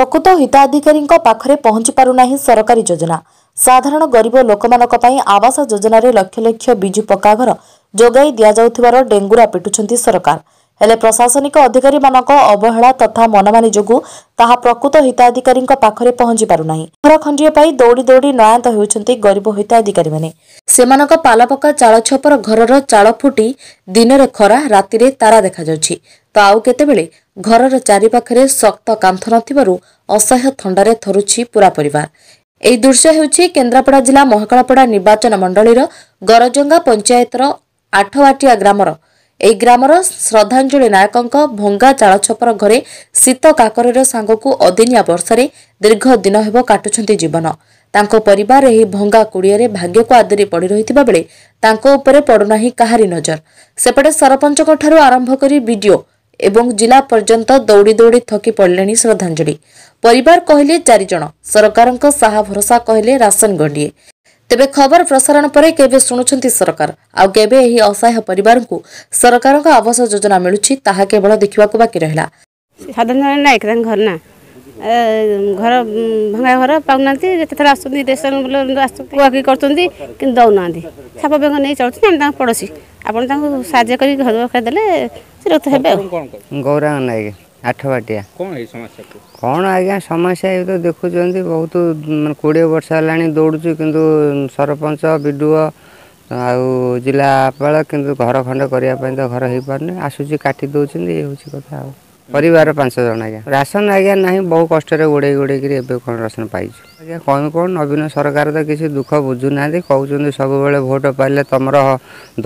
ପ୍ରକୃତ ହିତାଧିକାରୀଙ୍କ ପାଖରେ ପହଞ୍ଚିପାରୁନାହିଁ ସରକାରୀ ଯୋଜନା ସାଧାରଣ ଗରିବ ଲୋକମାନଙ୍କ ପାଇଁ ଆବାସ ଯୋଜନାରେ ଲକ୍ଷ ଲକ୍ଷ ବିଜୁ ପକ୍କା ଘର ଯୋଗାଇ ଦିଆଯାଉଥିବାର ଡେଙ୍ଗୁରା ପିଟୁଛନ୍ତି ସରକାର ହେଲେ ପ୍ରଶାସନିକ ଅଧିକାରୀମାନଙ୍କ ଅବହେଳା ତଥା ମନମାନି ଯୋଗୁଁ ତାହା ପ୍ରକୃତ ହିତାଧିକାରୀଙ୍କ ପାଖରେ ପହଞ୍ଚିପାରୁନାହିଁ ଘର ଖଣ୍ଡିଏ ପାଇଁ ଦୌଡ଼ି ଦୌଡ଼ି ନୟାନ୍ତ ହେଉଛନ୍ତି ଗରିବ ହିତାଧିକାରୀମାନେ ସେମାନଙ୍କ ପାଲପକା ଚାଳ ଛପର ଘରର ଚାଳ ଫୁଟି ଦିନରେ ଖରା ରାତିରେ ତାରା ଦେଖାଯାଉଛି ତ ଆଉ କେତେବେଳେ ଘରର ଚାରିପାଖରେ ଶକ୍ତ କାନ୍ଥ ନଥିବାରୁ ଅସହ୍ୟ ଥଣ୍ଡାରେ ଥରୁଛି ପୁରା ପରିବାର ଏହି ଦୃଶ୍ୟ ହେଉଛି କେନ୍ଦ୍ରାପଡ଼ା ଜିଲ୍ଲା ମହକଳାପଡ଼ା ନିର୍ବାଚନ ମଣ୍ଡଳୀର ଗରଜଙ୍ଗା ପଞ୍ଚାୟତର ଆଠବାଟିଆ ଗ୍ରାମର ଏହି ଗ୍ରାମର ଶ୍ରଦ୍ଧାଞ୍ଜଳି ନାୟକଙ୍କ ଭଙ୍ଗା ଚାଳ ଛପର ଘରେ ଶୀତ କାକରର ସାଙ୍ଗକୁ ଅଦିନିଆ ବର୍ଷାରେ ଦୀର୍ଘ ଦିନ ହେବ କାଟୁଛନ୍ତି ଜୀବନ ତାଙ୍କ ପରିବାର ଏହି ଭଙ୍ଗା କୁଡ଼ିଆରେ ଭାଗ୍ୟକୁ ଆଦରି ପଡ଼ି ରହିଥିବା ବେଳେ ତାଙ୍କ ଉପରେ ପଡ଼ୁନାହିଁ କାହାରି ନଜର ସେପଟେ ସରପଞ୍ଚଙ୍କଠାରୁ ଆରମ୍ଭ କରି ବିଡିଓ ଏବଂ ଜିଲ୍ଲା ପର୍ଯ୍ୟନ୍ତ ଦୌଡ଼ି ଦୌଡ଼ି ଥକି ପଡ଼ିଲେଣି ଶ୍ରଦ୍ଧାଞ୍ଜଳି ପରିବାର କହିଲେ ଚାରି ଜଣ ସରକାରଙ୍କ ସାହା ଭରସା କହିଲେ ରାସନ ଗଣ୍ଡିଏ ତେବେ ଖବର ପ୍ରସାରଣ ପରେ କେବେ ଶୁଣୁଛନ୍ତି ସରକାର ଆଉ କେବେ ଏହି ଅସହାୟ ପରିବାରଙ୍କୁ ସରକାରଙ୍କ ଆବାସ ଯୋଜନା ମିଳୁଛି ତାହା କେବଳ ଦେଖିବାକୁ ବାକି ରହିଲା ଘର ଭଙ୍ଗା ଘର ପାଉନାହାନ୍ତି ଯେତେଥର ଆସୁଛନ୍ତି ରେସନ୍ କୁହାକୁହି କରୁଛନ୍ତି କିନ୍ତୁ ଦେଉନାହାନ୍ତି ସାପ ବେଙ୍ଗ ନେଇ ଚଳୁଛନ୍ତି ଆମେ ତାଙ୍କ ପଡ଼ୋଶୀ ଆପଣ ତାଙ୍କୁ ସାହାଯ୍ୟ କରି ଘର ଦେଲେ ସେଟା ତ ହେବେ ଗୌରାଙ୍ଗ ନାୟକ ଆଠବାଟିଆ କ'ଣ ଏଇ ସମସ୍ୟା କ'ଣ ଆଜ୍ଞା ସମସ୍ୟା ଏବେ ତ ଦେଖୁଛନ୍ତି ବହୁତ ମାନେ କୋଡ଼ିଏ ବର୍ଷ ହେଲାଣି ଦୌଡ଼ୁଛୁ କିନ୍ତୁ ସରପଞ୍ଚ ବିଡ଼ିଓ ଆଉ ଜିଲ୍ଲାପାଳ କିନ୍ତୁ ଘର ଖଣ୍ଡେ କରିବା ପାଇଁ ତ ଘର ହେଇପାରୁନି ଆସୁଛି କାଟି ଦେଉଛନ୍ତି ଏ ହେଉଛି କଥା ଆଉ ପରିବାର ପାଞ୍ଚ ଜଣ ଆଜ୍ଞା ରାସନ ଆଜ୍ଞା ନାହିଁ ବହୁ କଷ୍ଟରେ ଗୋଡ଼େଇ ଗୋଡ଼େଇକିରି ଏବେ କ'ଣ ରାସନ ପାଇଛୁ ଆଜ୍ଞା କ'ଣ କ'ଣ ନବୀନ ସରକାର ତ କିଛି ଦୁଃଖ ବୁଝୁନାହାନ୍ତି କହୁଛନ୍ତି ସବୁବେଳେ ଭୋଟ ପାଇଲେ ତୁମର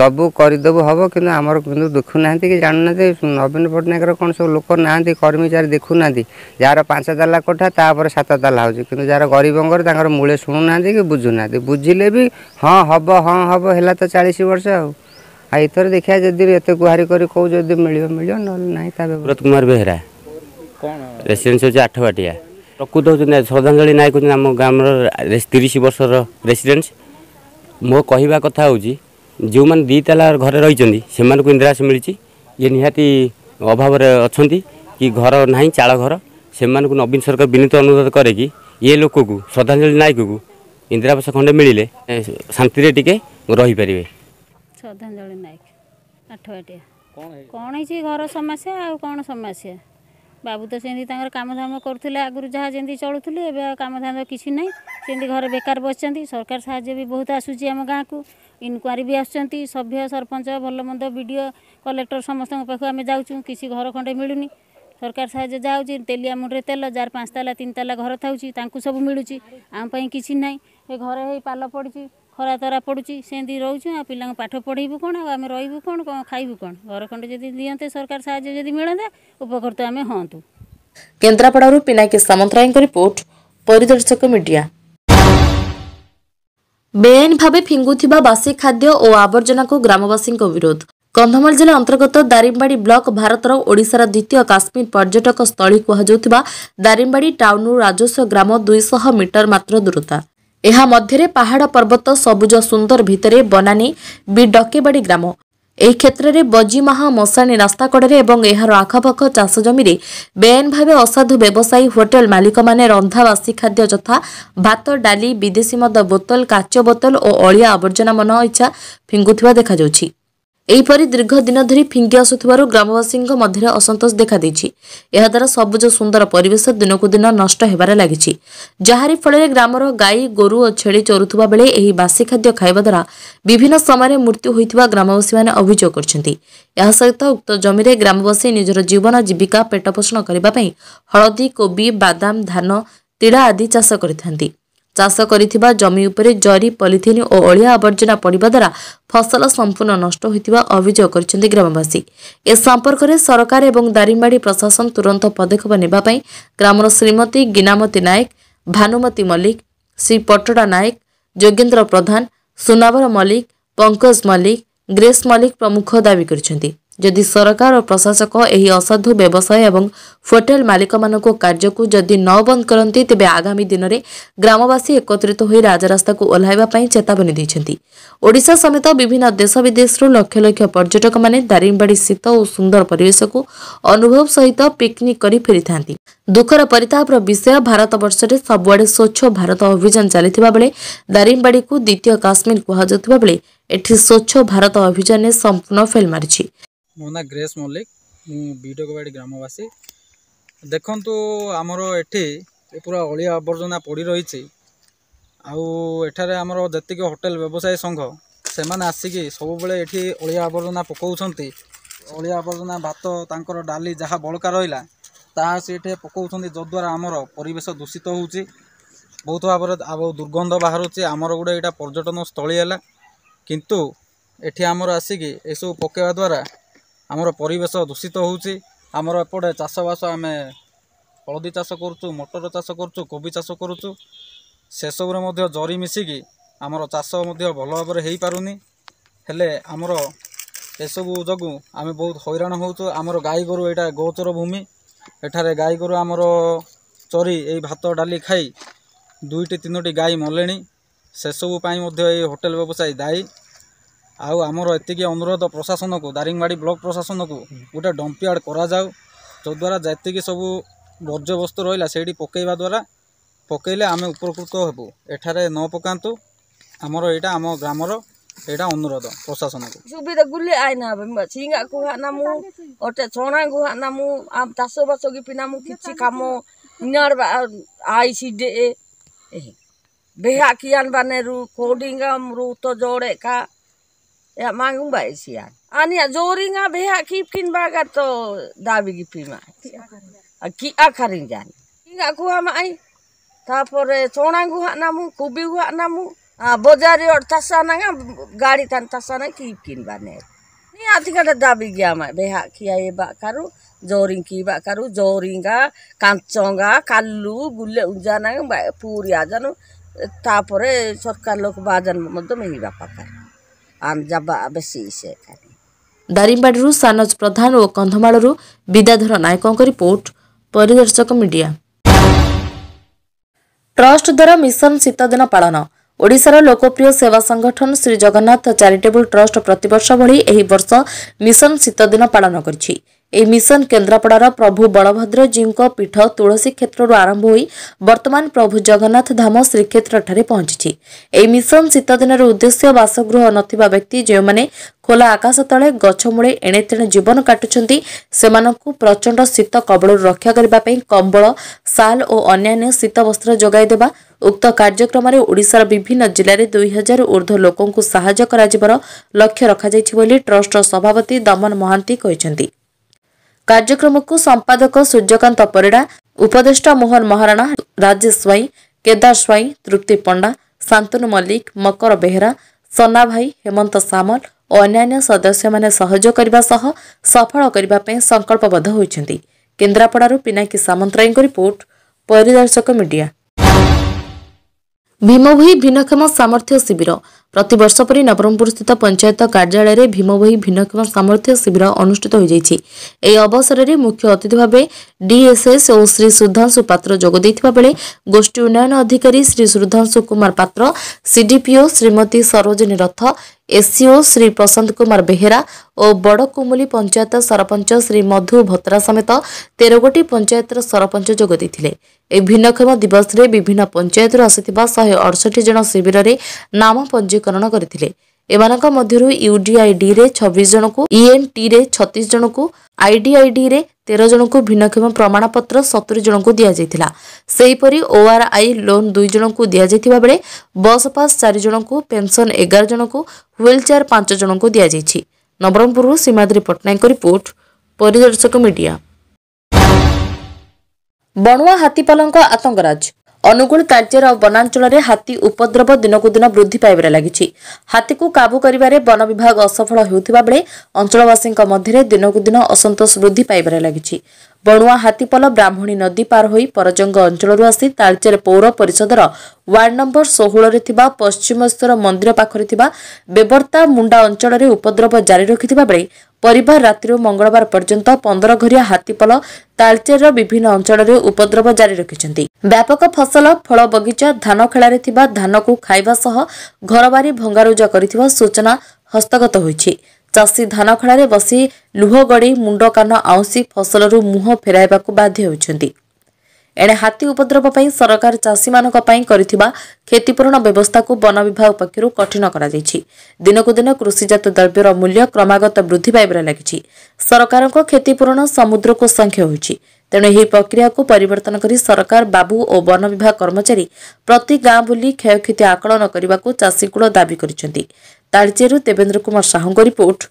ଦେବୁ କରିଦେବୁ ହେବ କିନ୍ତୁ ଆମର କିନ୍ତୁ ଦେଖୁନାହାନ୍ତି କି ଜାଣୁନାହାନ୍ତି ନବୀନ ପଟ୍ଟନାୟକର କ'ଣ ସବୁ ଲୋକ ନାହାନ୍ତି କର୍ମଚାରୀ ଦେଖୁନାହାନ୍ତି ଯାହାର ପାଞ୍ଚ ତାଲା କୋଠା ତାପରେ ସାତ ତାଲା ହେଉଛି କିନ୍ତୁ ଯାହାର ଗରିବଙ୍କର ତାଙ୍କର ମୂଳେ ଶୁଣୁନାହାନ୍ତି କି ବୁଝୁନାହାନ୍ତି ବୁଝିଲେ ବି ହଁ ହେବ ହଁ ହେବ ହେଲା ତ ଚାଳିଶ ବର୍ଷ ଆଉ ଏଥର ଦେଖିବା ଯଦି ଏତେ ଗୁହାରି କରି କେଉଁ ଯଦି ମିଳିବ ମିଳିବ ନହେଲେ ନାହିଁ ତା ବ୍ରତ କୁମାର ବେହେରା କ'ଣ ରେସିଡେନ୍ସ ହେଉଛି ଆଠବାଟିଆ ପ୍ରକୃତ ହେଉଛନ୍ତି ଶ୍ରଦ୍ଧାଞ୍ଜଳି ନାୟକ ହେଉଛନ୍ତି ଆମ ଗ୍ରାମର ତିରିଶ ବର୍ଷର ରେସିଡେନ୍ସ ମୋ କହିବା କଥା ହେଉଛି ଯେଉଁମାନେ ଦୁଇ ତାଲା ଘରେ ରହିଛନ୍ତି ସେମାନଙ୍କୁ ଇନ୍ଦିରାସ ମିଳିଛି ଇଏ ନିହାତି ଅଭାବରେ ଅଛନ୍ତି କି ଘର ନାହିଁ ଚାଳ ଘର ସେମାନଙ୍କୁ ନବୀନ ସରକାର ବିନୀତ ଅନୁରୋଧ କରେ କି ଇଏ ଲୋକକୁ ଶ୍ରଦ୍ଧାଞ୍ଜଳି ନାୟକକୁ ଇନ୍ଦିରାବାସ ଖଣ୍ଡେ ମିଳିଲେ ଶାନ୍ତିରେ ଟିକେ ରହିପାରିବେ ଶ୍ରଦ୍ଧାଞ୍ଜଳି ନାୟକ ଆଠବାଟିଆ କ'ଣ ହେଇଛି ଘର ସମସ୍ୟା ଆଉ କ'ଣ ସମସ୍ୟା ବାବୁ ତ ସେମିତି ତାଙ୍କର କାମଧାମ କରୁଥିଲେ ଆଗରୁ ଯାହା ଯେମିତି ଚଳୁଥିଲେ ଏବେ ଆଉ କାମଧାମ କିଛି ନାହିଁ ସେମିତି ଘରେ ବେକାର ବସିଛନ୍ତି ସରକାର ସାହାଯ୍ୟ ବି ବହୁତ ଆସୁଛି ଆମ ଗାଁକୁ ଇନକ୍ୱାରି ବି ଆସୁଛନ୍ତି ସଭ୍ୟ ସରପଞ୍ଚ ଭଲମନ୍ଦ ବି ଡି ଓ କଲେକ୍ଟର ସମସ୍ତଙ୍କ ପାଖକୁ ଆମେ ଯାଉଛୁ କିଛି ଘର ଖଣ୍ଡେ ମିଳୁନି ସରକାର ସାହାଯ୍ୟ ଯାଉଛି ତେଲିଆ ମୁଣ୍ଡରେ ତେଲ ଯାହାର ପାଞ୍ଚ ତାଲା ତିନି ତାଲା ଘର ଥାଉଛି ତାଙ୍କୁ ସବୁ ମିଳୁଛି ଆମ ପାଇଁ କିଛି ନାହିଁ ଏ ଘରେ ହେଇ ପାଲ ପଡ଼ିଛି ଖରା ତରା ପଡ଼ୁଛି ସେମିତି ରହୁଛୁ ଆଉ ପିଲାଙ୍କୁ ପାଠ ପଢ଼େଇବୁ କ'ଣ ଆଉ ଆମେ ରହିବୁ କ'ଣ କ'ଣ ଖାଇବୁ କ'ଣ ଘର ଖଣ୍ଡେ ଯଦି ଦିଅନ୍ତେ ସରକାର ସାହାଯ୍ୟ ଯଦି ମିଳନ୍ତା ଉପକୃତ ଆମେ ହୁଅନ୍ତୁ କେନ୍ଦ୍ରାପଡ଼ାରୁ ପିନାକୀ ସାମନ୍ତରାୟଙ୍କ ରିପୋର୍ଟ ପରିଦର୍ଶକ ମିଡିଆ ବେଆଇନ ଭାବେ ଫିଙ୍ଗୁଥିବା ବାସି ଖାଦ୍ୟ ଓ ଆବର୍ଜନାକୁ ଗ୍ରାମବାସୀଙ୍କ ବିରୋଧ କନ୍ଧମାଳ ଜିଲ୍ଲା ଅନ୍ତର୍ଗତ ଦାରିମ୍ବାଡ଼ି ବ୍ଲକ ଭାରତର ଓଡ଼ିଶାର ଦ୍ୱିତୀୟ କାଶ୍ମୀର ପର୍ଯ୍ୟଟକ ସ୍ଥଳୀ କୁହାଯାଉଥିବା ଦାରିମ୍ବାଡ଼ି ଟାଉନରୁ ରାଜସ୍ୱ ଗ୍ରାମ ଦୁଇଶହ ମିଟର ମାତ୍ର ଦୂରତା ଏହା ମଧ୍ୟରେ ପାହାଡ଼ ପର୍ବତ ସବୁଜ ସୁନ୍ଦର ଭିତରେ ବନାନୀ ବି ଡକେବାଡ଼ି ଗ୍ରାମ ଏହି କ୍ଷେତ୍ରରେ ବଜିମାହା ମଶାଣି ରାସ୍ତା କଡ଼ରେ ଏବଂ ଏହାର ଆଖପାଖ ଚାଷ ଜମିରେ ବେଆଇନ ଭାବେ ଅସାଧୁ ବ୍ୟବସାୟୀ ହୋଟେଲ ମାଲିକମାନେ ରନ୍ଧାବାସୀ ଖାଦ୍ୟ ଯଥା ଭାତ ଡାଲି ବିଦେଶୀ ମଦ ବୋତଲ କାଚ ବୋତଲ ଓ ଅଳିଆ ଆବର୍ଜନା ମନ ଇଚ୍ଛା ଫିଙ୍ଗୁଥିବା ଦେଖାଯାଉଛି ଏହିପରି ଦୀର୍ଘ ଦିନ ଧରି ଫିଙ୍ଗି ଆସୁଥିବାରୁ ଗ୍ରାମବାସୀଙ୍କ ମଧ୍ୟରେ ଅସନ୍ତୋଷ ଦେଖାଦେଇଛି ଏହାଦ୍ୱାରା ସବୁଜ ସୁନ୍ଦର ପରିବେଶ ଦିନକୁ ଦିନ ନଷ୍ଟ ହେବାରେ ଲାଗିଛି ଯାହାରି ଫଳରେ ଗ୍ରାମର ଗାଈ ଗୋରୁ ଓ ଛେଳି ଚରୁଥିବା ବେଳେ ଏହି ବାସି ଖାଦ୍ୟ ଖାଇବା ଦ୍ୱାରା ବିଭିନ୍ନ ସମୟରେ ମୃତ୍ୟୁ ହୋଇଥିବା ଗ୍ରାମବାସୀମାନେ ଅଭିଯୋଗ କରିଛନ୍ତି ଏହା ସହିତ ଉକ୍ତ ଜମିରେ ଗ୍ରାମବାସୀ ନିଜର ଜୀବନ ଜୀବିକା ପେଟ ପୋଷଣ କରିବା ପାଇଁ ହଳଦୀ କୋବି ବାଦାମ ଧାନ ତିଡ଼ା ଆଦି ଚାଷ କରିଥାନ୍ତି ଚାଷ କରିଥିବା ଜମି ଉପରେ ଜରି ପଲିଥିନ୍ ଓ ଅଳିଆ ଆବର୍ଜନା ପଡ଼ିବା ଦ୍ୱାରା ଫସଲ ସମ୍ପୂର୍ଣ୍ଣ ନଷ୍ଟ ହୋଇଥିବା ଅଭିଯୋଗ କରିଛନ୍ତି ଗ୍ରାମବାସୀ ଏ ସମ୍ପର୍କରେ ସରକାର ଏବଂ ଦାରିମ୍ବାଡ଼ି ପ୍ରଶାସନ ତୁରନ୍ତ ପଦକ୍ଷେପ ନେବା ପାଇଁ ଗ୍ରାମର ଶ୍ରୀମତୀ ଗିନାମତି ନାୟକ ଭାନୁମତି ମଲ୍ଲିକ ଶ୍ରୀ ପଟଡ଼ା ନାୟକ ଯୋଗେନ୍ଦ୍ର ପ୍ରଧାନ ସୁନାବର ମଲ୍ଲିକ ପଙ୍କଜ ମଲ୍ଲିକ ଗ୍ରେସ୍ ମଲ୍ଲିକ ପ୍ରମୁଖ ଦାବି କରିଛନ୍ତି ଯଦି ସରକାର ଓ ପ୍ରଶାସକ ଏହି ଅସାଧୁ ବ୍ୟବସାୟ ଏବଂ ହୋଟେଲ ମାଲିକମାନଙ୍କ କାର୍ଯ୍ୟକୁ ଯଦି ନ ବନ୍ଦ କରନ୍ତି ତେବେ ଆଗାମୀ ଦିନରେ ଗ୍ରାମବାସୀ ଏକତ୍ରିତ ହୋଇ ରାଜରାସ୍ତାକୁ ଓହ୍ଲାଇବା ପାଇଁ ଚେତାବନୀ ଦେଇଛନ୍ତି ଓଡ଼ିଶା ସମେତ ବିଭିନ୍ନ ଦେଶ ବିଦେଶରୁ ଲକ୍ଷ ଲକ୍ଷ ପର୍ଯ୍ୟଟକମାନେ ଦାରିଙ୍ଗବାଡ଼ି ଶୀତ ଓ ସୁନ୍ଦର ପରିବେଶକୁ ଅନୁଭବ ସହିତ ପିକ୍ନିକ୍ କରି ଫେରିଥାନ୍ତି ଦୁଃଖର ପରିତାପର ବିଷୟ ଭାରତବର୍ଷରେ ସବୁଆଡ଼େ ସ୍ୱଚ୍ଛ ଭାରତ ଅଭିଯାନ ଚାଲିଥିବା ବେଳେ ଦାରିଙ୍ଗବାଡ଼ିକୁ ଦ୍ୱିତୀୟ କାଶ୍ମୀର କୁହାଯାଉଥିବା ବେଳେ ଏଠି ସ୍ୱଚ୍ଛ ଭାରତ ଅଭିଯାନରେ ସମ୍ପୂର୍ଣ୍ଣ ଫେଲ୍ ମାରିଛି ମୋ ନାଁ ଗ୍ରେସ୍ ମଲ୍ଲିକ ମୁଁ ବିଡ଼କବାଡ଼ି ଗ୍ରାମବାସୀ ଦେଖନ୍ତୁ ଆମର ଏଠି ପୁରା ଅଳିଆ ଆବର୍ଜନା ପଡ଼ି ରହିଛି ଆଉ ଏଠାରେ ଆମର ଯେତିକି ହୋଟେଲ ବ୍ୟବସାୟୀ ସଂଘ ସେମାନେ ଆସିକି ସବୁବେଳେ ଏଠି ଅଳିଆ ଆବର୍ଜନା ପକାଉଛନ୍ତି ଅଳିଆ ଆବର୍ଜନା ଭାତ ତାଙ୍କର ଡାଲି ଯାହା ବଳକା ରହିଲା ତାହା ସେ ଏଠି ପକାଉଛନ୍ତି ଯଦ୍ୱାରା ଆମର ପରିବେଶ ଦୂଷିତ ହେଉଛି ବହୁତ ଭାବରେ ଆଉ ଦୁର୍ଗନ୍ଧ ବାହାରୁଛି ଆମର ଗୋଟେ ଏଇଟା ପର୍ଯ୍ୟଟନ ସ୍ଥଳୀ ହେଲା କିନ୍ତୁ ଏଠି ଆମର ଆସିକି ଏସବୁ ପକାଇବା ଦ୍ୱାରା ଆମର ପରିବେଶ ଦୂଷିତ ହେଉଛି ଆମର ଏପଟେ ଚାଷବାସ ଆମେ ହଳଦୀ ଚାଷ କରୁଛୁ ମଟର ଚାଷ କରୁଛୁ କୋବି ଚାଷ କରୁଛୁ ସେସବୁରେ ମଧ୍ୟ ଜରି ମିଶିକି ଆମର ଚାଷ ମଧ୍ୟ ଭଲ ଭାବରେ ହେଇପାରୁନି ହେଲେ ଆମର ଏସବୁ ଯୋଗୁଁ ଆମେ ବହୁତ ହଇରାଣ ହେଉଛୁ ଆମର ଗାଈ ଗୋରୁ ଏଇଟା ଗୋଚର ଭୂମି ଏଠାରେ ଗାଈ ଗୋରୁ ଆମର ଚରି ଏଇ ଭାତ ଡାଲି ଖାଇ ଦୁଇଟି ତିନୋଟି ଗାଈ ମଲେଣି ସେସବୁ ପାଇଁ ମଧ୍ୟ ଏଇ ହୋଟେଲ୍ ବ୍ୟବସାୟୀ ଦାୟୀ ଆଉ ଆମର ଏତିକି ଅନୁରୋଧ ପ୍ରଶାସନକୁ ଦାରିଙ୍ଗବାଡ଼ି ବ୍ଲକ ପ୍ରଶାସନକୁ ଗୋଟେ ଡମ୍ପିଆର୍ଡ଼ କରାଯାଉ ଯଦ୍ୱାରା ଯେତିକି ସବୁ ବର୍ଜ୍ୟବସ୍ତୁ ରହିଲା ସେଇଠି ପକାଇବା ଦ୍ୱାରା ପକାଇଲେ ଆମେ ଉପକୃତ ହେବୁ ଏଠାରେ ନ ପକାନ୍ତୁ ଆମର ଏଇଟା ଆମ ଗ୍ରାମର ଏଇଟା ଅନୁରୋଧ ପ୍ରଶାସନକୁ ସୁବିଧା ଗୁଲି ଆଇନା ସିଙ୍ଗା କୁହାନାମୁ ଅଟେ ଛଣା କୁହାନାମୁ ଚାଷ ବାସ କି ପିନାମୁ କିଛି କାମ ଆଇସି ଡେ ବେହା କିଆନ ବାନେରୁ କୋଡ଼ିଙ୍ଗା ମୃତ ଜୋଡ଼େ କା ya mangung sih isian ani ya nggak beha kipkin baga to dabi gipi ah, ma Aki akarin jan inga ku ama ai tapore sonang kuha namu kubi kuha namu ah bojari or tasana nggak, gari tan tasana kipkin bane ni ati kada dabi gya ma beha kiai ye karu joring ki ba karu kancong kanchonga kalu gulle unjana nga ba puri nu tapore sarkar lok bajan mau mehi ଦାରିମ୍ବାଡ଼ିରୁ ସାନଜ ପ୍ରଧାନ ଓ କନ୍ଧମାଳରୁ ବିଦ୍ୟାଧର ନାୟକଙ୍କ report ପରିଦର୍ଶକ media trust ଦ୍ୱାରା mission ଶୀତଦିନ ପାଳନ ଓଡ଼ିଶାର ଲୋକପ୍ରିୟ ସେବା ସଂଗଠନ Shri Jagannath charitable trust ପ୍ରତିବର୍ଷ ଭଳି ଏହି ବର୍ଷ ମିଶନ ଶୀତଦିନ ପାଳନ କରିଛି ଏହି ମିଶନ କେନ୍ଦ୍ରାପଡ଼ାର ପ୍ରଭୁ ବଳଭଦ୍ରଜୀଙ୍କ ପୀଠ ତୁଳସୀ କ୍ଷେତ୍ରରୁ ଆରମ୍ଭ ହୋଇ ବର୍ତ୍ତମାନ ପ୍ରଭୁ ଜଗନ୍ନାଥ ଧାମ ଶ୍ରୀକ୍ଷେତ୍ରଠାରେ ପହଞ୍ଚିଛି ଏହି ମିଶନ ଶୀତଦିନର ଉଦ୍ଦେଶ୍ୟ ବାସଗୃହ ନଥିବା ବ୍ୟକ୍ତି ଯେଉଁମାନେ ଖୋଲା ଆକାଶ ତଳେ ଗଛ ମୂଳେ ଏଣେତେଣେ ଜୀବନ କାଟୁଛନ୍ତି ସେମାନଙ୍କୁ ପ୍ରଚଣ୍ଡ ଶୀତ କବଳରୁ ରକ୍ଷା କରିବା ପାଇଁ କମ୍ବଳ ସାଲ୍ ଓ ଅନ୍ୟାନ୍ୟ ଶୀତବସ୍ତ୍ର ଯୋଗାଇ ଦେବା ଉକ୍ତ କାର୍ଯ୍ୟକ୍ରମରେ ଓଡ଼ିଶାର ବିଭିନ୍ନ ଜିଲ୍ଲାରେ ଦୁଇ ହଜାର ଉର୍ଦ୍ଧ୍ୱ ଲୋକଙ୍କୁ ସାହାଯ୍ୟ କରାଯିବାର ଲକ୍ଷ୍ୟ ରଖାଯାଇଛି ବୋଲି ଟ୍ରଷ୍ଟର ସଭାପତି ଦମନ ମହାନ୍ତି କହିଛନ୍ତି କାର୍ଯ୍ୟକ୍ରମକୁ ସମ୍ପାଦକ ସୂର୍ଯ୍ୟକାନ୍ତ ପରିଡ଼ା ଉପଦେଷ୍ଟା ମୋହନ ମହାରଣା ରାଜେଶ ସ୍ୱାଇଁ କେଦାର ସ୍ୱାଇଁ ତୃପ୍ତି ପଣ୍ଡା ଶାନ୍ତନୁ ମଲ୍ଲିକ ମକର ବେହେରା ସନା ଭାଇ ହେମନ୍ତ ସାମଲ ଓ ଅନ୍ୟାନ୍ୟ ସଦସ୍ୟମାନେ ସହଯୋଗ କରିବା ସହ ସଫଳ କରିବା ପାଇଁ ସଂକଳ୍ପବଦ୍ଧ ହୋଇଛନ୍ତି କେନ୍ଦ୍ରାପଡ଼ାରୁ ପିନାକୀ ସାମନ୍ତରାୟଙ୍କ ରିପୋର୍ଟ ପରିଦର୍ଶକ ମିଡ଼ିଆ ভীমভୋଇ ଭିନ୍ନକ୍ଷମ ସାମର୍ଥ୍ୟ ଶିବିର ପ୍ରତିବର୍ଷ ପରି ନବରଙ୍ଗପୁରସ୍ଥିତ ପଞ୍ଚାୟତ କାର୍ଯ୍ୟାଳୟରେ ଭୀମଭୋଇ ଭିନ୍ନକ୍ଷମ ସାମର୍ଥ୍ୟ ଶିବିର ଅନୁଷ୍ଠିତ ହୋଇଯାଇଛି ଏହି ଅବସରରେ ମୁଖ୍ୟ ଅତିଥି ଭାବେ ଡିଏସ୍ଏସ୍ ଓ ଶ୍ରୀ ସୁଧାଂଶୁ ପାତ୍ର ଯୋଗ ଦେଇଥିବା ବେଳେ ଗୋଷ୍ଠୀ ଉନ୍ନୟନ ଅଧିକାରୀ ଶ୍ରୀ ସୁଧାଂଶୁ କୁମାର ପାତ୍ର ସିଡିପିଓ ଶ୍ରୀମତୀ ସରୋଜିନୀ ରଥ ଏସ୍ସିଓ ଶ୍ରୀ ପ୍ରଶାନ୍ତ କୁମାର ବେହେରା ଓ ବଡ଼କୁମୁଲି ପଞ୍ଚାୟତ ସରପଞ୍ଚ ଶ୍ରୀ ମଧୁ ଭତ୍ରା ସମେତ ତେରଗୋଟି ପଞ୍ଚାୟତର ସରପଞ୍ଚ ଯୋଗ ଦେଇଥିଲେ ଏହି ଭିନ୍ନକ୍ଷମ ଦିବସରେ ବିଭିନ୍ନ ପଞ୍ଚାୟତରୁ ଆସିଥିବା ଶହେ ଅଡ଼ଷଠି ଜଣ ଶିବିରରେ ନାମ ପଞ୍ଜୀକରଣ କରିଥିଲେ ଏମାନଙ୍କ ମଧ୍ୟରୁ ୟୁଡିଆଇଡିରେ ଛବିଶ ଜଣଙ୍କୁ ଇଏନ୍ଟିରେ ଛତିଶ ଜଣଙ୍କୁ ଆଇଡିଆଇଡିରେ ତେର ଜଣଙ୍କୁ ଭିନ୍ନକ୍ଷମ ପ୍ରମାଣପତ୍ର ସତୁରି ଜଣଙ୍କୁ ଦିଆଯାଇଥିଲା ସେହିପରି ଓଆର୍ଆଇ ଲୋନ୍ ଦୁଇ ଜଣଙ୍କୁ ଦିଆଯାଇଥିବା ବେଳେ ବସ୍ ପାସ୍ ଚାରି ଜଣଙ୍କୁ ପେନ୍ସନ୍ ଏଗାର ଜଣଙ୍କୁ ହ୍ୱିଲ୍ ଚେୟାର ପାଞ୍ଚ ଜଣଙ୍କୁ ଦିଆଯାଇଛି ନବରଙ୍ଗପୁରରୁ ସୀମାଦ୍ରୀ ପଟ୍ଟନାୟକଙ୍କ ରିପୋର୍ଟ ପରିଦର୍ଶକ ମିଡିଆ ବଣୁଆ ହାତୀପାଲଙ୍କ ଆତଙ୍କରାଜ ଅନୁଗୁଳ ତାଳଚେର ଆଉ ବନାଞ୍ଚଳରେ ହାତୀ ଉପଦ୍ରବ ଦିନକୁ ଦିନ ବୃଦ୍ଧି ପାଇବାରେ ଲାଗିଛି ହାତୀକୁ କାବୁ କରିବାରେ ବନ ବିଭାଗ ଅସଫଳ ହେଉଥିବା ବେଳେ ଅଞ୍ଚଳବାସୀଙ୍କ ମଧ୍ୟରେ ଦିନକୁ ଦିନ ଅସନ୍ତୋଷ ବୃଦ୍ଧି ପାଇବାରେ ଲାଗିଛି ବଣୁଆ ହାତୀପଲ ବ୍ରାହ୍ମଣୀ ନଦୀ ପାର ହୋଇ ପରଜଙ୍ଗ ଅଞ୍ଚଳରୁ ଆସି ତାଳଚେର ପୌର ପରିଷଦର ୱାର୍ଡ ନମ୍ଘର ଷୋହଳରେ ଥିବା ପଶ୍ଚିମସ୍ତର ମନ୍ଦିର ପାଖରେ ଥିବା ବେବର୍ତ୍ତା ମୁଣ୍ଡା ଅଞ୍ଚଳରେ ଉପଦ୍ରବ ଜାରି ରଖିଥିବା ବେଳେ ପରିବାର ରାତିରୁ ମଙ୍ଗଳବାର ପର୍ଯ୍ୟନ୍ତ ପନ୍ଦର ଘରିଆ ହାତୀପଲ ତାଳଚେରର ବିଭିନ୍ନ ଅଞ୍ଚଳରେ ଉପଦ୍ରବ ଜାରି ରଖିଛନ୍ତି ବ୍ୟାପକ ଫସଲ ଫଳ ବଗିଚା ଧାନ ଖେଳାରେ ଥିବା ଧାନକୁ ଖାଇବା ସହ ଘରବାରି ଭଙ୍ଗାରୁଜା କରିଥିବା ସୂଚନା ହସ୍ତଗତ ହୋଇଛି ଚାଷୀ ଧାନଖଳାରେ ବସି ଲୁହ ଗଡ଼ି ମୁଣ୍ଡ କାନ ଆଉଁସି ଫସଲରୁ ମୁହଁ ଫେରାଇବାକୁ ବାଧ୍ୟ ହୋଇଛନ୍ତି ଏଣେ ହାତୀ ଉପଦ୍ରବ ପାଇଁ ସରକାର ଚାଷୀମାନଙ୍କ ପାଇଁ କରିଥିବା କ୍ଷତିପୂରଣ ବ୍ୟବସ୍ଥାକୁ ବନ ବିଭାଗ ପକ୍ଷରୁ କଠିନ କରାଯାଇଛି ଦିନକୁ ଦିନ କୃଷିଜାତ ଦ୍ରବ୍ୟର ମୂଲ୍ୟ କ୍ରମାଗତ ବୃଦ୍ଧି ପାଇବାରେ ଲାଗିଛି ସରକାରଙ୍କ କ୍ଷତିପୂରଣ ସମୁଦ୍ରକୁ ସଂଖ୍ୟ ହୋଇଛି ତେଣୁ ଏହି ପ୍ରକ୍ରିୟାକୁ ପରିବର୍ତ୍ତନ କରି ସରକାର ବାବୁ ଓ ବନ ବିଭାଗ କର୍ମଚାରୀ ପ୍ରତି ଗାଁ ବୁଲି କ୍ଷୟକ୍ଷତି ଆକଳନ କରିବାକୁ ଚାଷୀକୁଳ ଦାବି କରିଛନ୍ତି ତାଳଚେରୁ ଦେବେନ୍ଦ୍ର କୁମାର ସାହୁଙ୍କ ରିପୋର୍ଟ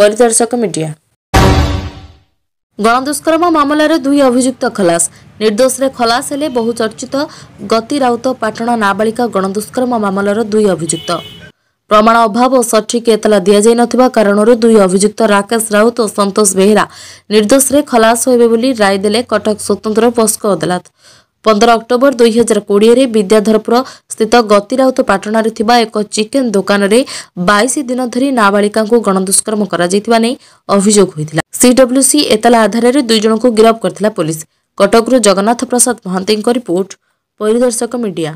ପରିଦର୍ଶକ ମିଡିଆ ଗଣଦୁଷ୍କର୍ମ ମାମଲାରେ ଦୁଇ ଅଭିଯୁକ୍ତ ଖଲାସ ନିର୍ଦ୍ଦୋଷରେ ଖଲାସ ହେଲେ ବହୁ ଚର୍ଚ୍ଚିତ ଗତି ରାଉତ ପାଟଣା ନାବାଳିକା ଗଣଦୁଷ୍କର୍ମ ମାମଲାର ଦୁଇ ଅଭିଯୁକ୍ତ ପ୍ରମାଣ ଅଭାବ ଓ ସଠିକ୍ ଏତଲା ଦିଆଯାଇ ଦିଆଯାଇନଥିବା କାରଣରୁ ଦୁଇ ଅଭିଯୁକ୍ତ ରାକେଶ ରାଉତ ଓ ସନ୍ତୋଷ ବେହେରା ନିର୍ଦ୍ଦୋଷରେ ଖଲାସ ହେବେ ବୋଲି ରାୟ ଦେଲେ କଟକ ସ୍ୱତନ୍ତ୍ର ପୋସ୍କୋ ଅଦାଲତ ପନ୍ଦର ଅକ୍ଟୋବର ଦୁଇହଜାର କୋଡ଼ିଏରେ ବିଦ୍ୟାଧରପୁର ସ୍ଥିତ ଗତି ରାଉତ ପାଟଣାରେ ଥିବା ଏକ ଚିକେନ୍ ଦୋକାନରେ ବାଇଶ ଦିନ ଧରି ନାବାଳିକାଙ୍କୁ ଗଣଦୁଷ୍କର୍ମ କରାଯାଇଥିବା ନେଇ ଅଭିଯୋଗ ହୋଇଥିଲା ସିଡବ୍ଲ୍ୟୁସି ଏତଲା ଆଧାରରେ ଦୁଇଜଣଙ୍କୁ ଗିରଫ କରିଥିଲା ପୋଲିସ କଟକରୁ ଜଗନ୍ନାଥ ପ୍ରସାଦ ମହାନ୍ତିଙ୍କ ରିପୋର୍ଟ ପରିଦର୍ଶକ ମିଡିଆ